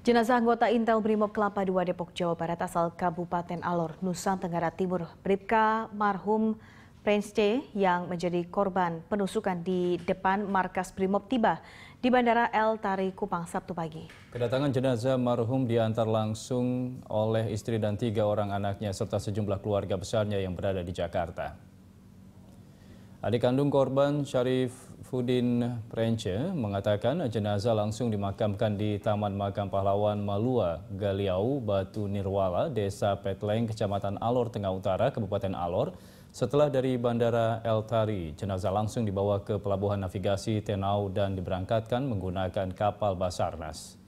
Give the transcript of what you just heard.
Jenazah anggota Intel Brimob Kelapa II Depok Jawa Barat asal Kabupaten Alor, Nusa Tenggara Timur, Bribka Marhum Prince C yang menjadi korban penusukan di depan markas Brimob tiba di Bandara El Tari Kupang Sabtu pagi. Kedatangan jenazah marhum diantar langsung oleh istri dan tiga orang anaknya serta sejumlah keluarga besarnya yang berada di Jakarta. Adik kandung korban Syarif Fudin Prence mengatakan jenazah langsung dimakamkan di Taman Makam Pahlawan Malua, Galiau, Batu Nirwala, Desa Petleng, Kecamatan Alor, Tengah Utara, Kabupaten Alor. Setelah dari Bandara El Tari, jenazah langsung dibawa ke Pelabuhan Navigasi Tenau dan diberangkatkan menggunakan kapal Basarnas.